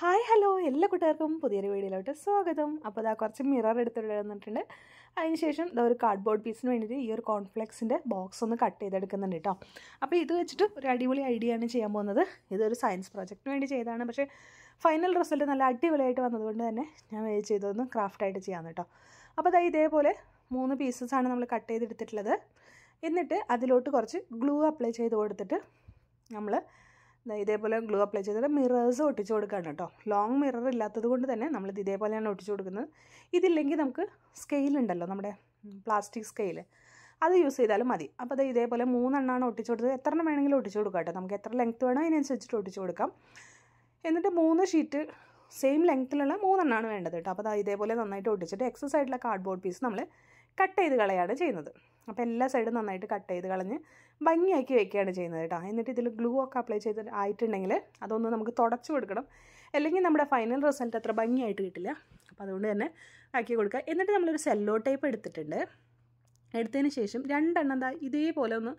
hi hello എല്ലാ കൂട്ടുകാർക്കും പുതിയൊരു വീഡിയോയിലോട്ട് സ്വാഗതം അപ്പോൾ അതാ കുറച്ച് മിറർ എടുത്തിട്ട് വന്നിട്ടുണ്ട് അതിനുശേഷം ഇതാ ഒരു കാർഡ്ബോർഡ് പീസിന് വേണ്ടിയിട്ട് ഈ ഒരു കോൺഫ്ലെക്സിൻ്റെ ബോക്സ് ഒന്ന് കട്ട് ചെയ്തെടുക്കുന്നുണ്ട് കേട്ടോ അപ്പോൾ ഇത് വെച്ചിട്ട് ഒരു അടിപൊളി ഐഡിയ ആണ് ചെയ്യാൻ പോകുന്നത് ഇതൊരു സയൻസ് പ്രോജക്റ്റിന് വേണ്ടി ചെയ്തതാണ് പക്ഷേ ഫൈനൽ റിസൾട്ട് നല്ല അടിപൊളിയായിട്ട് വന്നതുകൊണ്ട് തന്നെ ഞാൻ ചെയ്തതൊന്ന് ക്രാഫ്റ്റായിട്ട് ചെയ്യാമെന്ന് കേട്ടോ അപ്പോൾ അതായത് ഇതേപോലെ മൂന്ന് പീസസാണ് നമ്മൾ കട്ട് ചെയ്തെടുത്തിട്ടുള്ളത് എന്നിട്ട് അതിലോട്ട് കുറച്ച് ഗ്ലൂ അപ്ലൈ ചെയ്ത് കൊടുത്തിട്ട് നമ്മൾ ഇതേപോലെ ഗ്ലൂ അപ്ലൈ ചെയ്തിട്ട് മിറേഴ്സ് ഒട്ടിച്ച് കൊടുക്കുകയാണ് കേട്ടോ ലോങ് മിറർ ഇല്ലാത്തത് കൊണ്ട് തന്നെ നമ്മളിത് ഇതേപോലെയാണ് ഒട്ടിച്ച് കൊടുക്കുന്നത് ഇതില്ലെങ്കിൽ നമുക്ക് സ്കെയിൽ ഉണ്ടല്ലോ നമ്മുടെ പ്ലാസ്റ്റിക് സ്കെയിൽ അത് യൂസ് ചെയ്താലും മതി അപ്പോൾ അത് ഇതേപോലെ മൂന്നെണ്ണമാണ് ഒട്ടിച്ച് കൊടുത്തത് എത്ര എണ്ണം വേണമെങ്കിലും ഒട്ടിച്ച് കൊടുക്കാം കേട്ടോ നമുക്ക് എത്ര ലെങ്ത് വേണോ അതിനനുസരിച്ചിട്ട് ഒട്ടിച്ച് കൊടുക്കാം എന്നിട്ട് മൂന്ന് ഷീറ്റ് സെയിം ലെങ്ത്തിലുള്ള മൂന്നെണ്ണമാണ് വേണ്ടത് കേട്ടോ അപ്പോൾ അത് ഇതേപോലെ നന്നായിട്ട് ഒട്ടിച്ചിട്ട് എക്സസൈഡിലെ കാർഡ്ബോർഡ് പീസ് നമ്മൾ കട്ട് ചെയ്ത് കളയാണ് ചെയ്യുന്നത് അപ്പോൾ എല്ലാ സൈഡും നന്നായിട്ട് കട്ട് ചെയ്ത് കളഞ്ഞ് ഭംഗിയാക്കി വെക്കുകയാണ് ചെയ്യുന്നത് കേട്ടോ എന്നിട്ട് ഇതിൽ ഗ്ലൂ ഒക്കെ അപ്ലൈ ചെയ്ത് ആയിട്ടുണ്ടെങ്കിൽ അതൊന്ന് നമുക്ക് തുടച്ചു കൊടുക്കണം അല്ലെങ്കിൽ നമ്മുടെ ഫൈനൽ റിസൾട്ട് അത്ര ഭംഗിയായിട്ട് കിട്ടില്ല അപ്പോൾ അതുകൊണ്ട് തന്നെ ആക്കി കൊടുക്കുക എന്നിട്ട് നമ്മളൊരു സെല്ലോ ടൈപ്പ് എടുത്തിട്ടുണ്ട് എടുത്തതിന് ശേഷം രണ്ടെണ്ണം എന്താ ഇതേപോലെ ഒന്ന്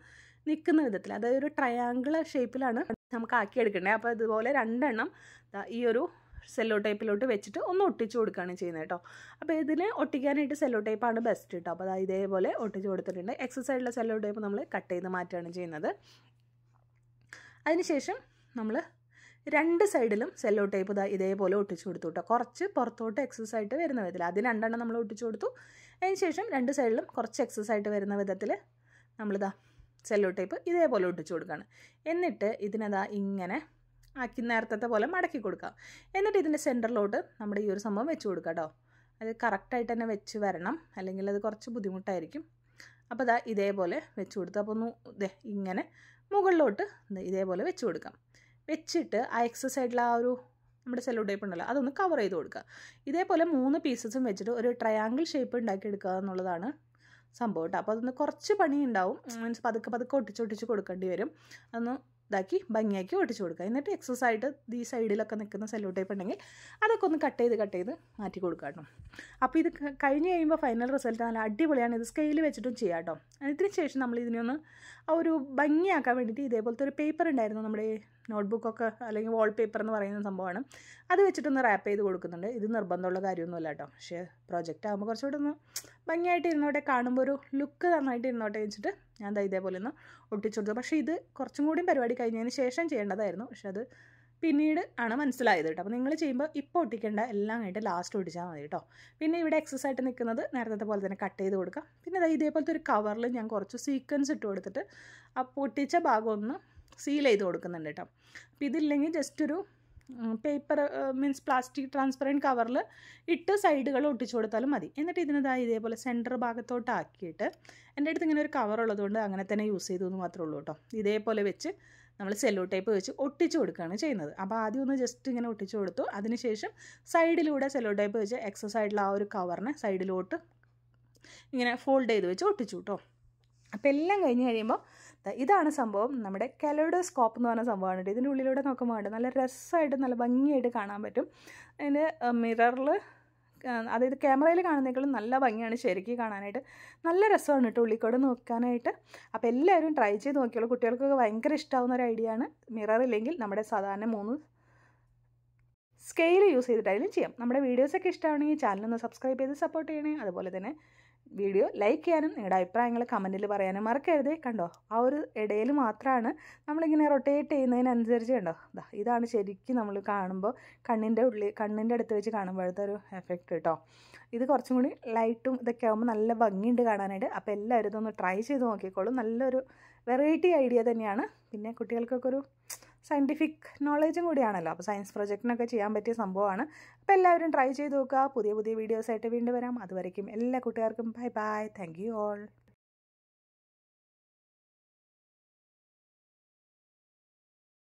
നിൽക്കുന്ന വിധത്തിൽ അതായത് ഒരു ട്രയാങ്കിൾ ഷേപ്പിലാണ് നമുക്ക് ആക്കിയെടുക്കേണ്ടത് അപ്പോൾ ഇതുപോലെ രണ്ടെണ്ണം ഈ ഒരു സെല്ലോ ടൈപ്പിലോട്ട് വെച്ചിട്ട് ഒന്ന് ഒട്ടിച്ച് കൊടുക്കുകയാണ് ചെയ്യുന്നത് കേട്ടോ അപ്പോൾ ഇതിന് ഒട്ടിക്കാനായിട്ട് സെല്ലോ ടൈപ്പാണ് ബെസ്റ്റ് കേട്ടോ അപ്പോൾ അത് ഇതേപോലെ ഒട്ടിച്ച് കൊടുത്തിട്ടുണ്ട് എക്സസൈഡിലെ സെല്ലോ ടൈപ്പ് നമ്മൾ കട്ട് ചെയ്ത് മാറ്റുകയാണ് ചെയ്യുന്നത് അതിനുശേഷം നമ്മൾ രണ്ട് സൈഡിലും സെല്ലോ ടേപ്പ് ഇതേപോലെ ഒട്ടിച്ചു കൊടുത്തു കേട്ടോ കുറച്ച് പുറത്തോട്ട് എക്സസ് ആയിട്ട് വരുന്ന വിധത്തിൽ അതിൽ രണ്ടെണ്ണം നമ്മൾ ഒട്ടിച്ചു കൊടുത്തു അതിന് ശേഷം രണ്ട് സൈഡിലും കുറച്ച് എക്സസ് ആയിട്ട് വരുന്ന വിധത്തിൽ നമ്മളിതാ സെല്ലോ ടേപ്പ് ഇതേപോലെ ഒട്ടിച്ചു കൊടുക്കുകയാണ് എന്നിട്ട് ഇതിനതാ ഇങ്ങനെ ആക്കി നേരത്തെ പോലെ മടക്കി കൊടുക്കാം എന്നിട്ട് ഇതിൻ്റെ സെൻറ്ററിലോട്ട് നമ്മുടെ ഈ ഒരു സംഭവം വെച്ച് കൊടുക്കുക കേട്ടോ അത് കറക്റ്റായിട്ട് തന്നെ വെച്ച് വരണം അല്ലെങ്കിൽ അത് കുറച്ച് ബുദ്ധിമുട്ടായിരിക്കും അപ്പോൾ ഇതാ ഇതേപോലെ വെച്ച് കൊടുത്തു അപ്പോൾ ഒന്ന് ഇതേ ഇങ്ങനെ മുകളിലോട്ട് ഇതേപോലെ വെച്ച് കൊടുക്കാം വെച്ചിട്ട് ആ എക്സസൈഡിൽ ആ ഒരു നമ്മുടെ സെല്ലോ ടൈപ്പ് ഉണ്ടല്ലോ അതൊന്ന് കവർ ചെയ്ത് കൊടുക്കുക ഇതേപോലെ മൂന്ന് പീസസും വെച്ചിട്ട് ഒരു ട്രയാങ്കിൾ ഷേപ്പ് ഉണ്ടാക്കിയെടുക്കുക എന്നുള്ളതാണ് സംഭവം കേട്ടോ അപ്പോൾ അതൊന്ന് കുറച്ച് പണി ഉണ്ടാവും മീൻസ് പതുക്കെ പതുക്കെ ഒട്ടിച്ചൊട്ടിച്ച് കൊടുക്കേണ്ടി വരും അതൊന്ന് ഇതാക്കി ഭംഗിയാക്കി ഒട്ടിച്ചു കൊടുക്കുക എന്നിട്ട് എക്സസ് ആയിട്ട് ഈ സൈഡിലൊക്കെ നിൽക്കുന്ന സെല്ലോ ടൈപ്പ് ഉണ്ടെങ്കിൽ അതൊക്കെ ഒന്ന് കട്ട് ചെയ്ത് കട്ട് ചെയ്ത് മാറ്റി കൊടുക്കുക കേട്ടോ അപ്പോൾ ഇത് കഴിഞ്ഞ് കഴിയുമ്പോൾ ഫൈനൽ റിസൾട്ട് നല്ല അടിപൊളിയാണ് ഇത് സ്കെയിൽ വെച്ചിട്ടും ചെയ്യാം കേട്ടോ ഇതിന് ശേഷം നമ്മൾ ഇതിനൊന്ന് ആ ഒരു ഭംഗിയാക്കാൻ വേണ്ടിയിട്ട് ഇതേപോലത്തെ ഒരു പേപ്പർ ഉണ്ടായിരുന്നു നമ്മുടെ നോട്ട്ബുക്കൊക്കെ അല്ലെങ്കിൽ വാൾ പേപ്പർ എന്ന് പറയുന്ന സംഭവമാണ് അത് വെച്ചിട്ടൊന്ന് റാപ്പ് ചെയ്ത് കൊടുക്കുന്നുണ്ട് ഇത് നിർബന്ധമുള്ള കാര്യമൊന്നുമല്ല കേട്ടോ പക്ഷേ പ്രോജക്റ്റ് ആകുമ്പോൾ കുറച്ചുകൂടെ ഒന്ന് ഭംഗിയായിട്ട് ഇരുന്നോട്ടെ കാണുമ്പോൾ ഒരു ലുക്ക് നന്നായിട്ട് ഇരുന്നോട്ടെ വെച്ചിട്ട് ഞാൻ ദാ ഇതേപോലെ ഒന്ന് ഒട്ടിച്ചു കൊടുത്തു പക്ഷേ ഇത് കുറച്ചും കൂടി പരിപാടി കഴിഞ്ഞതിന് ശേഷം ചെയ്യേണ്ടതായിരുന്നു പക്ഷെ അത് പിന്നീട് ആണ് മനസ്സിലായത് കേട്ടോ അപ്പോൾ നിങ്ങൾ ചെയ്യുമ്പോൾ ഇപ്പോൾ ഒട്ടിക്കേണ്ട എല്ലാം കഴിഞ്ഞിട്ട് ലാസ്റ്റ് ഒട്ടിച്ചാൽ മതി കേട്ടോ പിന്നെ ഇവിടെ എക്സസ് ആയിട്ട് നിൽക്കുന്നത് നേരത്തെ പോലെ തന്നെ കട്ട് ചെയ്ത് കൊടുക്കാം പിന്നെ അതായത് ഇതേപോലത്തെ ഒരു കവറിൽ ഞാൻ കുറച്ച് സീക്വൻസ് ഇട്ട് കൊടുത്തിട്ട് ആ പൊട്ടിച്ച ഭാഗം ഒന്ന് സീൽ ചെയ്ത് കൊടുക്കുന്നുണ്ട് കേട്ടോ അപ്പോൾ ഇതില്ലെങ്കിൽ ജസ്റ്റ് ഒരു പേപ്പർ മീൻസ് പ്ലാസ്റ്റിക് ട്രാൻസ്പെറൻറ്റ് കവറിൽ ഇട്ട് സൈഡുകൾ ഒട്ടിച്ചു കൊടുത്താലും മതി എന്നിട്ട് ഇതിനതാ ഇതേപോലെ സെൻറ്റർ ഭാഗത്തോട്ടാക്കിയിട്ട് എൻ്റെ അടുത്ത് ഇങ്ങനെ ഒരു കവർ ഉള്ളതുകൊണ്ട് അങ്ങനെ തന്നെ യൂസ് ചെയ്തു എന്ന് മാത്രമേ ഉള്ളൂ കേട്ടോ ഇതേപോലെ വെച്ച് നമ്മൾ സെല്ലോ ടേപ്പ് വെച്ച് ഒട്ടിച്ചു കൊടുക്കുകയാണ് ചെയ്യുന്നത് അപ്പോൾ ആദ്യം ഒന്ന് ജസ്റ്റ് ഇങ്ങനെ ഒട്ടിച്ചു കൊടുത്തു അതിനുശേഷം സൈഡിലൂടെ സെല്ലോ ടേപ്പ് വെച്ച് എക്സസൈഡിൽ ആ ഒരു കവറിനെ സൈഡിലോട്ട് ഇങ്ങനെ ഫോൾഡ് ചെയ്ത് വെച്ച് ഒട്ടിച്ചു കേട്ടോ അപ്പോൾ എല്ലാം കഴിഞ്ഞ് കഴിയുമ്പോൾ ഇതാണ് സംഭവം നമ്മുടെ കലോഡോസ്കോപ്പ് എന്ന് പറഞ്ഞ സംഭവമാണ് കേട്ടോ ഇതിൻ്റെ ഉള്ളിലൂടെ നോക്കുമ്പോൾ നല്ല രസമായിട്ട് നല്ല ഭംഗിയായിട്ട് കാണാൻ പറ്റും അതിൻ്റെ മിററിൽ അതായത് ക്യാമറയിൽ കാണുന്നേക്കാളും നല്ല ഭംഗിയാണ് ശരിക്കും കാണാനായിട്ട് നല്ല രസമാണ് കേട്ടോ ഉള്ളിക്കോട് നോക്കാനായിട്ട് അപ്പോൾ എല്ലാവരും ട്രൈ ചെയ്ത് നോക്കിയോളൂ കുട്ടികൾക്കൊക്കെ ഭയങ്കര ഇഷ്ടമാവുന്ന ഒരു ഐഡിയ ആണ് മിറർ ഇല്ലെങ്കിൽ നമ്മുടെ സാധാരണ മൂന്ന് സ്കെയിൽ യൂസ് ചെയ്തിട്ടായാലും ചെയ്യാം നമ്മുടെ വീഡിയോസൊക്കെ ഇഷ്ടമാണെങ്കിൽ ചാനലൊന്ന് സബ്സ്ക്രൈബ് ചെയ്ത് സപ്പോർട്ട് ചെയ്യണേ അതുപോലെ തന്നെ വീഡിയോ ലൈക്ക് ചെയ്യാനും നിങ്ങളുടെ അഭിപ്രായങ്ങൾ കമൻറ്റിൽ പറയാനും മറക്കരുത് കണ്ടോ ആ ഒരു ഇടയിൽ മാത്രമാണ് നമ്മളിങ്ങനെ റൊട്ടേറ്റ് ചെയ്യുന്നതിനനുസരിച്ച് കണ്ടോ ഇതാ ഇതാണ് ശരിക്കും നമ്മൾ കാണുമ്പോൾ കണ്ണിൻ്റെ ഉള്ളിൽ കണ്ണിൻ്റെ അടുത്ത് വെച്ച് കാണുമ്പോഴത്തെ ഒരു എഫക്റ്റ് കേട്ടോ ഇത് കുറച്ചും കൂടി ലൈറ്റും ഇതൊക്കെ ആകുമ്പോൾ നല്ല ഭംഗിയുണ്ട് കാണാനായിട്ട് അപ്പോൾ എല്ലാവരും ഇതൊന്ന് ട്രൈ ചെയ്ത് നോക്കിക്കോളും നല്ലൊരു വെറൈറ്റി ഐഡിയ തന്നെയാണ് പിന്നെ കുട്ടികൾക്കൊക്കെ ഒരു സയൻറ്റിഫിക് നോളേജും കൂടിയാണല്ലോ അപ്പോൾ സയൻസ് പ്രൊജക്റ്റിനൊക്കെ ചെയ്യാൻ പറ്റിയ സംഭവമാണ് അപ്പോൾ എല്ലാവരും ട്രൈ ചെയ്ത് നോക്കുക പുതിയ പുതിയ വീഡിയോസായിട്ട് വീണ്ടും വരാം അതുവരയ്ക്കും എല്ലാ കൂട്ടുകാർക്കും bye bye thank you all